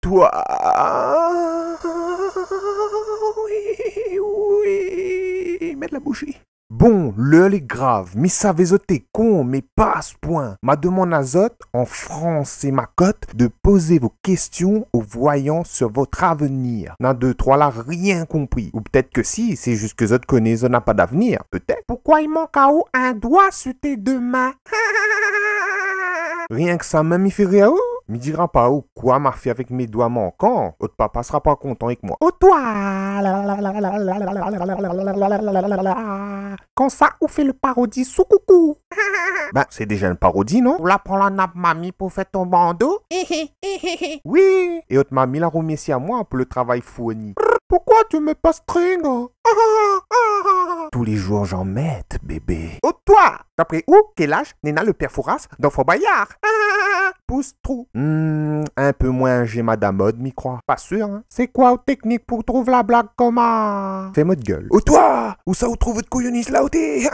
Toi Oui, oui, mets de la bougie. Bon, le est grave, mais ça t'es con, mais pas à ce point. Ma demande à Zot, en France et ma cote, de poser vos questions aux voyants sur votre avenir. N'a deux, trois là, rien compris. Ou peut-être que si, c'est juste que Zot connaît, Zot n'a pas d'avenir, peut-être. Pourquoi il manque à haut un doigt sur tes deux mains Rien que ça, même il fait me dira pas ou oh, quoi m'a fait avec mes doigts manquants. Autre papa sera pas content avec moi. Oh toi Quand ça ou fait le parodie sous coucou Ben, c'est déjà une parodie, non la prends la nappe, mamie, pour faire ton bandeau. oui Et autre mamie la remercie à moi pour le travail fourni. Pourquoi tu mets pas string Tous les jours, j'en mets, bébé. Oh toi D'après où Quel âge Nena le père Fouras dans Faux Bayard pousse trou. Hmm, un peu moins j'ai madame mode, m'y croit. Pas sûr, hein. C'est quoi aux technique pour trouver la blague comme Fais-moi de gueule. Ou toi Où ça Où trouve votre couillonis là où t'es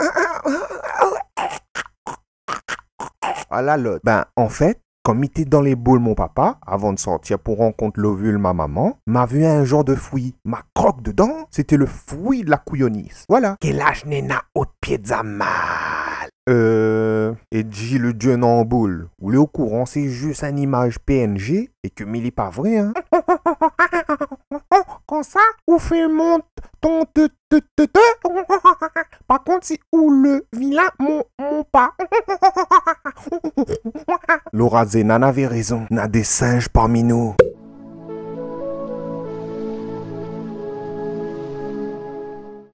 Ah là l'autre. Ben, en fait, quand m'était dans les boules mon papa, avant de sortir pour rencontrer l'ovule ma maman, m'a vu un genre de fouillis. Ma croque dedans, c'était le fouillis de la couillonis. Voilà. Quel âge n'est-ce au pied de mal euh, et dit le Dieu non boule. Ou le courant, c'est juste une image PNG et que mais pas vrai. Hein? Comme ça, ou fait mon ton te te te te. Par contre, c'est ou le vilain mon mon pas. Laura Zenan avait raison. On a des singes parmi nous.